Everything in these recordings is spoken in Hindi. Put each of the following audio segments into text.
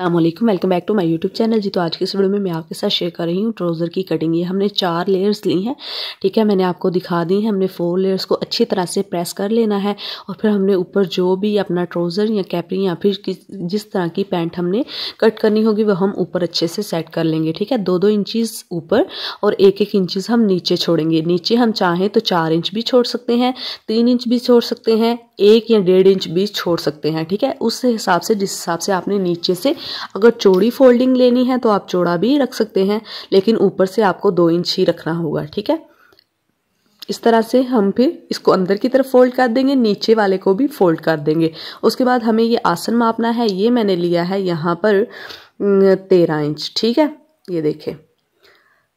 अल्लाम welcome back to my YouTube channel जी तो आज के इस वीडियो में मैं आपके साथ शेयर कर रही हूँ ट्राउज़र की कटिंग ये हमने चार लेयर्स ली हैं ठीक है मैंने आपको दिखा दी है हमने फोर लेयर्स को अच्छी तरह से प्रेस कर लेना है और फिर हमने ऊपर जो भी अपना ट्राउज़र या कैपरी या फिर जिस तरह की पैंट हमने कट करनी होगी वह हम ऊपर अच्छे से सेट कर लेंगे ठीक है दो दो इंचज़ ऊपर और एक एक इंचज़ हम नीचे छोड़ेंगे नीचे हम चाहें तो चार इंच भी छोड़ सकते हैं तीन इंच भी छोड़ सकते हैं एक या डेढ़ इंच भी छोड़ सकते हैं ठीक है उस हिसाब से जिस हिसाब से आपने नीचे से अगर चौड़ी फोल्डिंग लेनी है तो आप चौड़ा भी रख सकते हैं लेकिन ऊपर से आपको दो इंच ही रखना होगा ठीक है इस तरह से हम फिर इसको अंदर की तरफ फोल्ड कर देंगे नीचे वाले को भी फोल्ड कर देंगे उसके बाद हमें ये आसन मापना है ये मैंने लिया है यहाँ पर तेरह इंच ठीक है ये देखें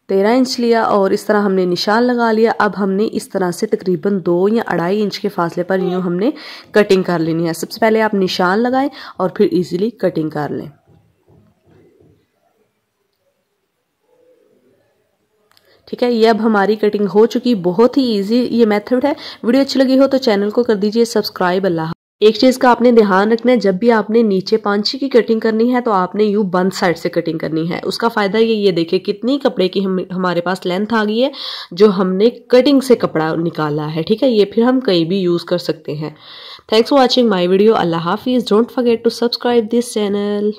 तेरह इंच लिया और इस तरह हमने निशान लगा लिया अब हमने इस तरह से तकरीबन दो या अढ़ाई इंच के फासले पर यूँ हमने कटिंग कर लेनी है सबसे पहले आप निशान लगाएं और फिर इजीली कटिंग कर लें ठीक है ये अब हमारी कटिंग हो चुकी बहुत ही इजी ये मेथड है वीडियो अच्छी लगी हो तो चैनल को कर दीजिए सब्सक्राइब अल्लाह एक चीज़ का आपने ध्यान रखना है जब भी आपने नीचे पांची की कटिंग करनी है तो आपने यू बंद साइड से कटिंग करनी है उसका फ़ायदा ये ये देखिए कितनी कपड़े की हम हमारे पास लेंथ आ गई है जो हमने कटिंग से कपड़ा निकाला है ठीक है ये फिर हम कहीं भी यूज़ कर सकते हैं thanks for watching my video अल्लाह हाफिज़ don't forget to subscribe this channel